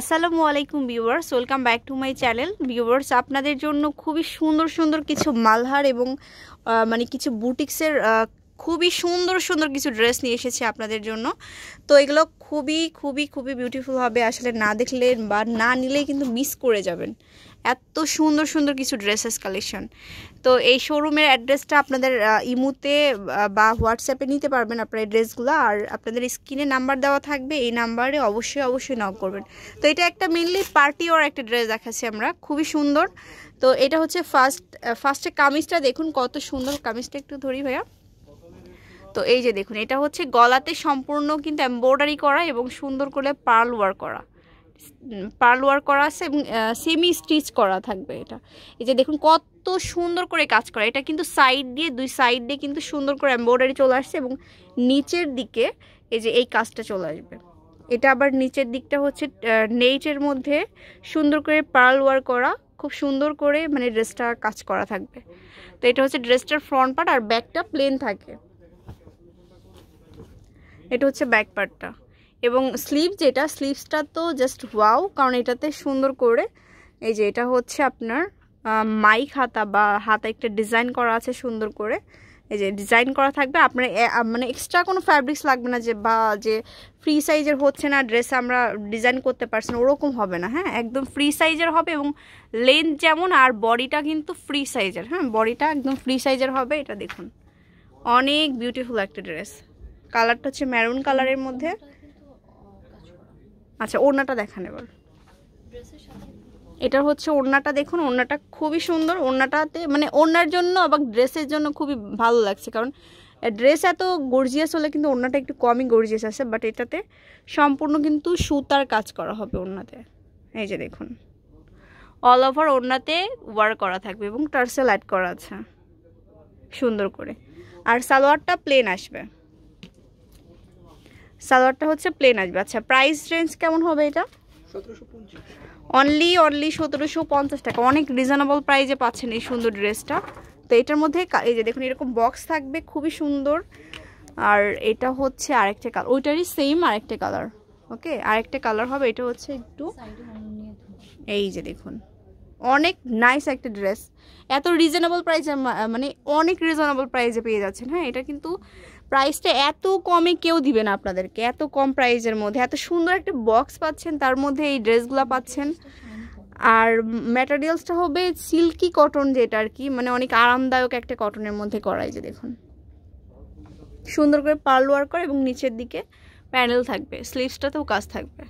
আসসালামু আলাইকুম viewers welcome back to my channel viewers আপনাদের জন্য খুবই সুন্দর সুন্দর কিছু মালহার এবং মানে কিছু বুটিক্সের খুবই সুন্দর সুন্দর কিছু ড্রেস নিয়ে এসেছে আপনাদের জন্য তো এগুলো খুবই খুবই খুবই বিউটিফুল হবে আসলে না দেখলে বা না নিলেই কিন্তু মিস করে যাবেন এত সুন্দর সুন্দর কিছু ড্রেসেস কালেকশন তো এই শোরুমের অ্যাড্রেসটা আপনাদের ইমুতে বা হোয়াটসঅ্যাপে নিতে পারবেন আপনার এই ড্রেসগুলো আর আপনাদের স্ক্রিনে নাম্বার দেওয়া থাকবে এই নাম্বারে অবশ্যই অবশ্যই নক করবেন তো এটা একটা মেনলি পার্টি ওর একটা ড্রেস দেখাচ্ছি আমরা খুবই সুন্দর তো এটা হচ্ছে ফার্স্ট ফার্স্টে কামিজটা দেখুন কত সুন্দর কামিজটা একটু ধরি ভাইয়া তো এই যে দেখুন এটা হচ্ছে গলাতে সম্পূর্ণ কিন্তু এম্ব্রয়ডারি করা এবং সুন্দর করে পার্ল ওয়ার করা পার্লোয়ার করা আছে এবং সেমি স্টিচ করা থাকবে এটা এই যে দেখুন কত সুন্দর করে কাজ করা এটা কিন্তু সাইড দিয়ে দুই সাইড দিয়ে কিন্তু সুন্দর করে এম্ব্রয়ডারি চলে আসছে এবং নিচের দিকে এই যে এই কাজটা চলে আসবে এটা আবার নিচের দিকটা হচ্ছে নেইটের মধ্যে সুন্দর করে পার্লোয়ার ওয়ার করা খুব সুন্দর করে মানে ড্রেসটা কাজ করা থাকবে তো এটা হচ্ছে ড্রেসটার ফ্রন্ট পার্ট আর ব্যাকটা প্লেন থাকে এটা হচ্ছে ব্যাক পার্টটা এবং স্লিভ যেটা স্লিভসটা তো জাস্ট ওয়াও কারণ এটাতে সুন্দর করে এই যে এটা হচ্ছে আপনার মাইক হাতা বা হাতা একটা ডিজাইন করা আছে সুন্দর করে এই যে ডিজাইন করা থাকবে আপনার মানে এক্সট্রা কোনো ফ্যাব্রিক্স লাগবে না যে বা যে ফ্রি সাইজের হচ্ছে না ড্রেস আমরা ডিজাইন করতে পারছি না ওরকম হবে না হ্যাঁ একদম ফ্রি সাইজের হবে এবং লেন্থ যেমন আর বডিটা কিন্তু ফ্রি সাইজের হ্যাঁ বডিটা একদম ফ্রি সাইজের হবে এটা দেখুন অনেক বিউটিফুল একটা ড্রেস কালারটা হচ্ছে ম্যারুন কালারের মধ্যে আচ্ছা ওড়নাটা দেখান এবার এটা হচ্ছে ওড়নাটা দেখুন ওড়নাটা খুবই সুন্দর ওড়নাটাতে মানে ওড়নার জন্য আবার ড্রেসের জন্য খুবই ভালো লাগছে কারণ ড্রেস এত গর্জিয়াস হলে কিন্তু ওড়নাটা একটু কমই গর্জিয়াস আছে বাট এটাতে সম্পূর্ণ কিন্তু সুতার কাজ করা হবে ওড়নাতে এই যে দেখুন অল ওভার ওড়নাতে ওয়ার করা থাকবে এবং টার্সেল অ্যাড করা আছে সুন্দর করে আর সালোয়ারটা প্লেন আসবে সালোয়ারটা হচ্ছে প্লেন আসবে আচ্ছা প্রাইস রেঞ্জ কেমন হবে এটা অনলি অনলি সতেরোশো পঞ্চাশ টাকা অনেক রিজনেবল প্রাইজে পাচ্ছেন এই সুন্দর ড্রেসটা তো এটার মধ্যে এই যে দেখুন এরকম বক্স থাকবে খুবই সুন্দর আর এটা হচ্ছে আরেকটা কালার ওইটারই সেম আরেকটা কালার ওকে আরেকটা কালার হবে এটা হচ্ছে একটু এই যে দেখুন অনেক নাইস একটা ড্রেস এত রিজনেবল প্রাইজে মানে অনেক রিজনেবল প্রাইজে পেয়ে যাচ্ছেন হ্যাঁ এটা কিন্তু প্রাইসটা এত কমে কেউ দিবে না আপনাদেরকে এত কম প্রাইসের মধ্যে এত সুন্দর একটা বক্স পাচ্ছেন তার মধ্যে এই ড্রেসগুলো পাচ্ছেন আর ম্যাটেরিয়ালসটা হবে সিল্কি কটন যেটা আর কি মানে অনেক আরামদায়ক একটা কটনের মধ্যে করাই যে দেখুন সুন্দর করে পার্ল ওয়ার্ক করে এবং নিচের দিকে প্যানেল থাকবে স্লিভসটাতেও কাজ থাকবে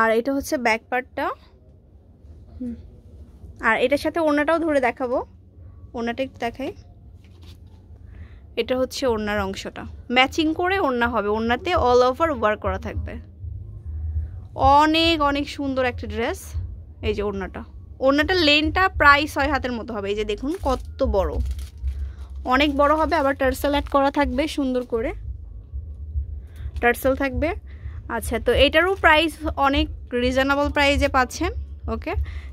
আর এটা হচ্ছে ব্যাক পার্টটা আর এটার সাথে ওনাটাও ধরে দেখাবো ওনাটা একটু দেখাই এটা হচ্ছে ওড়নার অংশটা ম্যাচিং করে ওড়না হবে ওড়নাতে অল ওভার ওয়ার্ক করা থাকবে অনেক অনেক সুন্দর একটা ড্রেস এই যে ওড়নাটা ওড়নাটা লেনটা প্রায় ছয় হাতের মতো হবে এই যে দেখুন কত বড় অনেক বড় হবে আবার টার্সেল অ্যাড করা থাকবে সুন্দর করে টার্সেল থাকবে আচ্ছা তো এটারও প্রাইস অনেক রিজনেবল প্রাইসে পাচ্ছেন ওকে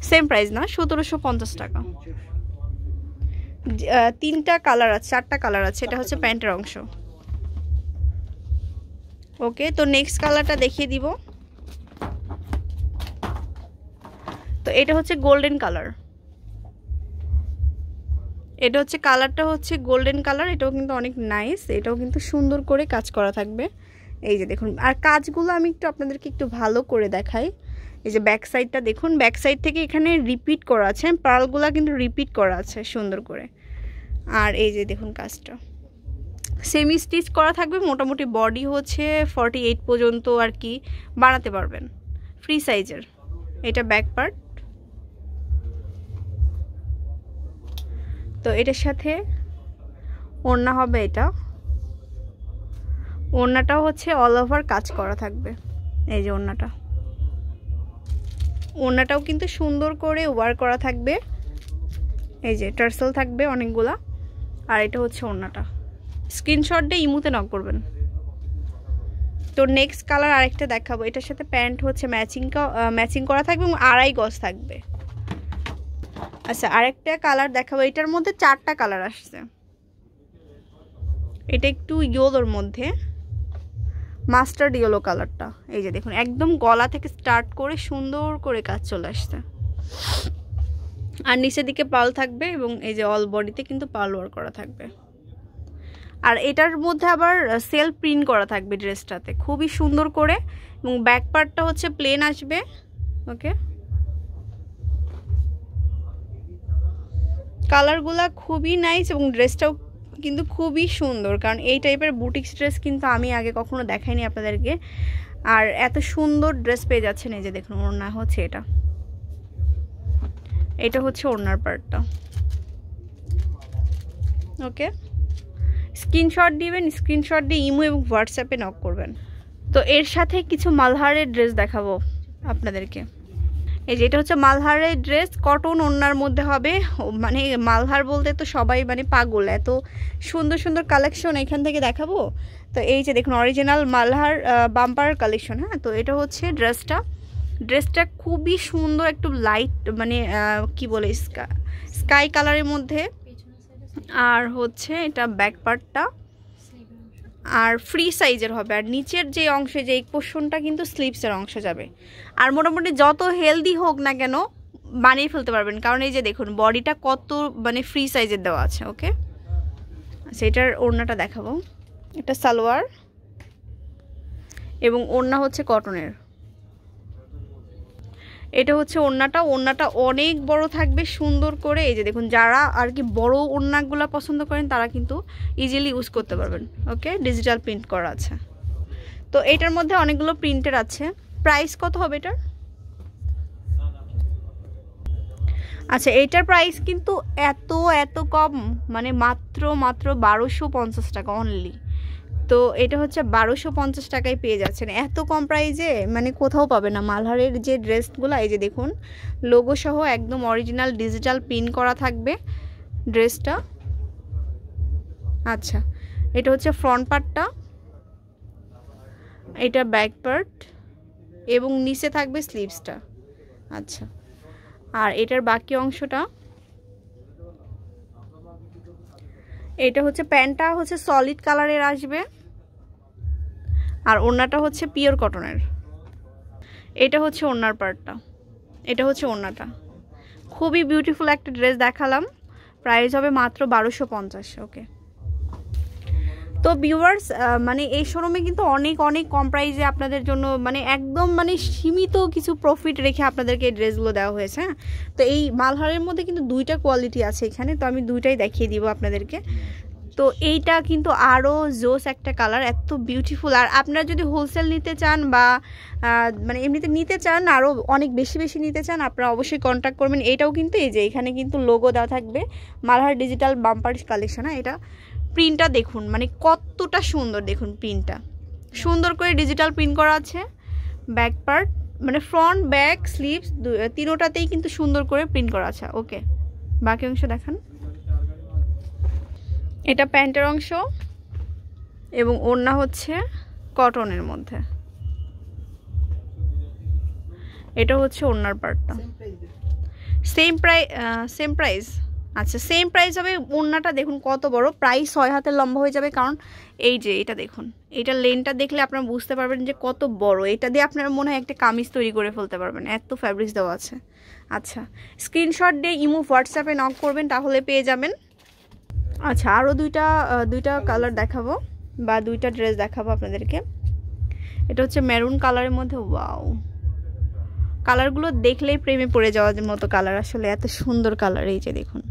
সেম প্রাইস না সতেরোশো টাকা তিনটা কালার আছে চারটা কালার আছে এটা হচ্ছে প্যান্টের অংশ ওকে তো নেক্সট কালারটা দেখিয়ে দিব তো এটা হচ্ছে গোল্ডেন কালার এটা হচ্ছে কালারটা হচ্ছে গোল্ডেন কালার এটাও কিন্তু অনেক নাইস এটাও কিন্তু সুন্দর করে কাজ করা থাকবে এই যে দেখুন আর কাজগুলো আমি একটু আপনাদেরকে একটু ভালো করে দেখাই এই যে ব্যাক সাইডটা দেখুন ব্যাক সাইড থেকে এখানে রিপিট করা আছে পার্লগুলা কিন্তু রিপিট করা আছে সুন্দর করে আর এই যে দেখুন কাজটা সেমি স্টিচ করা থাকবে মোটামুটি বডি হচ্ছে ফর্টি এইট পর্যন্ত আর কি বানাতে পারবেন ফ্রি সাইজের এটা ব্যাক পার্ট তো এটার সাথে ওড়না হবে এটা ওড়নাটাও হচ্ছে অল ওভার কাজ করা থাকবে এই যে ওড়নাটা ওনাটাও কিন্তু সুন্দর করে ওয়ার করা থাকবে এই যে টার্সেল থাকবে অনেকগুলা আর এটা হচ্ছে ওনাটা স্ক্রিনশট দিয়ে ইমুতে নক করবেন তো নেক্সট কালার আরেকটা দেখাবো এটার সাথে প্যান্ট হচ্ছে ম্যাচিং ম্যাচিং করা থাকবে এবং আড়াই গজ থাকবে আচ্ছা আরেকটা কালার দেখাবো এটার মধ্যে চারটা কালার আসছে এটা একটু ইয়োলোর মধ্যে মাস্টার্ড ইয়েলো কালারটা এই যে দেখুন একদম গলা থেকে স্টার্ট করে সুন্দর করে কাজ চলে আসছে আর নিচের দিকে পাল থাকবে এবং এই যে অল বডিতে কিন্তু পাল ওয়ার করা থাকবে আর এটার মধ্যে আবার সেল প্রিন্ট করা থাকবে ড্রেসটাতে খুবই সুন্দর করে এবং ব্যাক পার্টটা হচ্ছে প্লেন আসবে ওকে কালারগুলা খুবই নাইস এবং ড্রেসটাও কিন্তু খুবই সুন্দর কারণ এই টাইপের বুটিক্স ড্রেস কিন্তু আমি আগে কখনো দেখাইনি আপনাদেরকে আর এত সুন্দর ড্রেস পেয়ে যাচ্ছেন এই যে দেখুন ওড়না হচ্ছে এটা এটা হচ্ছে ওড়নার পার্টটা ওকে স্ক্রিনশট দিবেন স্ক্রিনশট দিয়ে ইমো এবং হোয়াটসঅ্যাপে নক করবেন তো এর সাথে কিছু মালহারের ড্রেস দেখাবো আপনাদেরকে এই যে এটা হচ্ছে মালহারের ড্রেস কটন ওনার মধ্যে হবে মানে মালহার বলতে তো সবাই মানে পাগল এত সুন্দর সুন্দর কালেকশন এখান থেকে দেখাবো তো এই যে দেখুন অরিজিনাল মালহার বাম্পার কালেকশন হ্যাঁ তো এটা হচ্ছে ড্রেসটা ড্রেসটা খুবই সুন্দর একটু লাইট মানে কি বলে স্কাই কালারের মধ্যে আর হচ্ছে এটা ব্যাক পার্টটা আর ফ্রি সাইজের হবে আর নিচের যে অংশে যে এই পোষণটা কিন্তু স্লিপসের অংশ যাবে আর মোটামুটি যত হেলদি হোক না কেন বানিয়ে ফেলতে পারবেন কারণ এই যে দেখুন বডিটা কত মানে ফ্রি সাইজের দেওয়া আছে ওকে সেটার আচ্ছা, ওড়নাটা দেখাবো এটা সালোয়ার এবং ওড়না হচ্ছে কটনের এটা হচ্ছে ওড়নাটা ওড়নাটা অনেক বড় থাকবে সুন্দর করে এই যে দেখুন যারা আর কি বড় ওড়নাগুলো পছন্দ করেন তারা কিন্তু ইজিলি ইউজ করতে পারবেন ওকে ডিজিটাল প্রিন্ট করা আছে তো এটার মধ্যে অনেকগুলো প্রিন্টের আছে প্রাইস কত হবে এটার আচ্ছা এইটার প্রাইস কিন্তু এত এত কম মানে মাত্র মাত্র বারোশো পঞ্চাশ টাকা অনলি তো এটা হচ্ছে বারোশো পঞ্চাশ টাকায় পেয়ে যাচ্ছেন এত কম প্রাইজে মানে কোথাও পাবে না মালহারের যে ড্রেসগুলো এই যে দেখুন লোগোসহ একদম অরিজিনাল ডিজিটাল পিন করা থাকবে ড্রেসটা আচ্ছা এটা হচ্ছে ফ্রন্ট পার্টটা এটা ব্যাক পার্ট এবং নিচে থাকবে স্লিভসটা আচ্ছা আর এটার বাকি অংশটা এটা হচ্ছে প্যান্টটা হচ্ছে সলিড কালারের আসবে আর ওড়নাটা হচ্ছে পিওর কটনের এটা হচ্ছে ওড়নার পার্টটা এটা হচ্ছে ওড়নাটা খুবই বিউটিফুল একটা ড্রেস দেখালাম প্রাইস হবে মাত্র বারোশো পঞ্চাশ ওকে তো ভিউয়ার্স মানে এই শোরুমে কিন্তু অনেক অনেক কম প্রাইজে আপনাদের জন্য মানে একদম মানে সীমিত কিছু প্রফিট রেখে আপনাদেরকে এই ড্রেসগুলো দেওয়া হয়েছে হ্যাঁ তো এই মালহারের মধ্যে কিন্তু দুইটা কোয়ালিটি আছে এখানে তো আমি দুইটাই দেখিয়ে দিব আপনাদেরকে তো এইটা কিন্তু আরও জোস একটা কালার এত বিউটিফুল আর আপনারা যদি হোলসেল নিতে চান বা মানে এমনিতে নিতে চান আরও অনেক বেশি বেশি নিতে চান আপনারা অবশ্যই কন্ট্যাক্ট করবেন এটাও কিন্তু এই যে এখানে কিন্তু লোগো দেওয়া থাকবে মালহার ডিজিটাল বাম্পার কালেকশন এটা প্রিন্টটা দেখুন মানে কতটা সুন্দর দেখুন প্রিন্টটা সুন্দর করে ডিজিটাল প্রিন্ট করা আছে ব্যাক পার্ট মানে ফ্রন্ট ব্যাক স্লিভস তিনোটাতেই কিন্তু সুন্দর করে প্রিন্ট করা আছে ওকে বাকি অংশ দেখান এটা প্যান্টের অংশ এবং ওড়না হচ্ছে কটনের মধ্যে এটা হচ্ছে ওড়নার পার্টটা সেম প্রাই সেম প্রাইস আচ্ছা সেম প্রাইস হবে ওড়নাটা দেখুন কত বড় প্রায় ছয় হাতের লম্বা হয়ে যাবে কারণ এই যে এটা দেখুন এটা লেনটা দেখলে আপনারা বুঝতে পারবেন যে কত বড় এটা দিয়ে আপনারা মনে হয় একটা কামিজ তৈরি করে ফেলতে পারবেন এত ফ্যাব্রিক্স দেওয়া আছে আচ্ছা স্ক্রিনশট দিয়ে ইমো হোয়াটসঅ্যাপে নক করবেন তাহলে পেয়ে যাবেন আচ্ছা আরও দুইটা দুইটা কালার দেখাবো বা দুইটা ড্রেস দেখাবো আপনাদেরকে এটা হচ্ছে মেরুন কালারের মধ্যে ওয়াও কালারগুলো দেখলেই প্রেমে পড়ে যাওয়ার মতো কালার আসলে এত সুন্দর কালার এই যে দেখুন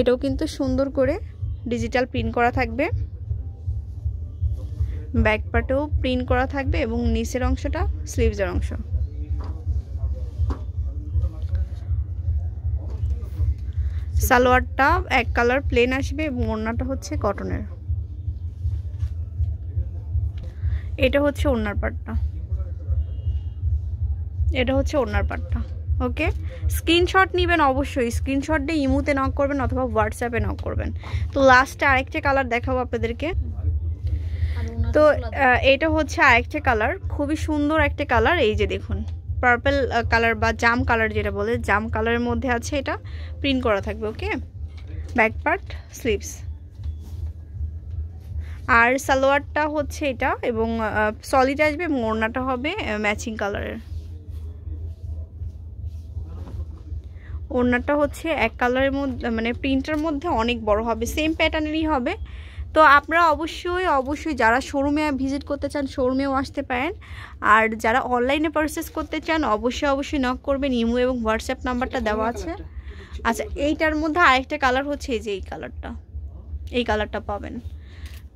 এটাও কিন্তু সুন্দর করে ডিজিটাল প্রিন্ট করা থাকবে ব্যাক পার্টেও প্রিন্ট করা থাকবে এবং নিচের অংশটা স্লিভসের অংশ সালোয়ারটা এক কালার প্লেন আসবে এবং ওড়নাটা হচ্ছে কটনের এটা হচ্ছে ওড়নার পাটটা এটা হচ্ছে ওড়নার পাটটা ওকে স্ক্রিনশট নেবেন অবশ্যই স্ক্রিনশট দিয়ে ইমুতে নক করবেন অথবা হোয়াটসঅ্যাপে নক করবেন তো লাস্টে আরেকটা কালার দেখাবো আপনাদেরকে তো এটা হচ্ছে আরেকটা কালার খুবই সুন্দর একটা কালার এই যে দেখুন পার্পেল কালার বা জাম কালার যেটা বলে জাম কালারের মধ্যে আছে এটা প্রিন্ট করা থাকবে ওকে ব্যাক পার্ট স্লিভস আর সালোয়ারটা হচ্ছে এটা এবং সলিড আসবে মোড়নাটা হবে ম্যাচিং কালারের ওড়নাটা হচ্ছে এক কালারের মধ্যে মানে প্রিন্টের মধ্যে অনেক বড় হবে সেম প্যাটার্নেরই হবে তো আপনারা অবশ্যই অবশ্যই যারা শোরুমে ভিজিট করতে চান শোরুমেও আসতে পারেন আর যারা অনলাইনে পারচেস করতে চান অবশ্যই অবশ্যই নক করবেন ইমো এবং হোয়াটসঅ্যাপ নাম্বারটা আচ্ছা, দেওয়া আছে আচ্ছা এইটার মধ্যে আরেকটা কালার হচ্ছে এই যে এই কালারটা এই কালারটা পাবেন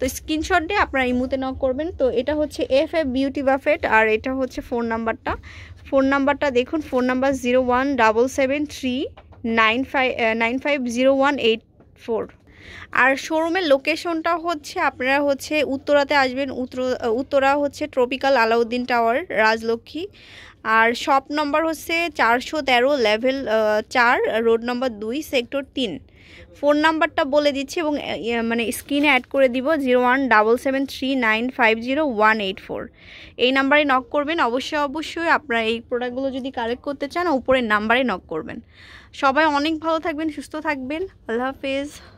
তো স্ক্রিনশট দিয়ে আপনারা ইমুতে নক করবেন তো এটা হচ্ছে এফ এফ বিউটি বাফেট আর এটা হচ্ছে ফোন নাম্বারটা ফোন নাম্বারটা দেখুন phone number zero one double seven three nine five nine five zero one eight four আর শোরুমের লোকেশনটা হচ্ছে আপনারা হচ্ছে উত্তরাতে আসবেন উত্তরা হচ্ছে ট্রপিক্যাল আলাউদ্দিন টাওয়ার রাজলক্ষ্মী আর শপ নম্বর হচ্ছে চারশো তেরো লেভেল চার রোড নম্বর দুই সেক্টর তিন ফোন নাম্বারটা বলে দিচ্ছি এবং ইয়ে, মানে স্ক্রিনে অ্যাড করে দিব zero one double seven three nine five zero one eight four এই নাম্বারে নক করবেন অবশ্যই অবশ্যই আপনারা এই প্রোডাক্টগুলো যদি কালেক্ট করতে চান উপরের নাম্বারে নক করবেন সবাই অনেক ভালো থাকবেন সুস্থ থাকবেন আল্লাহ হাফেজ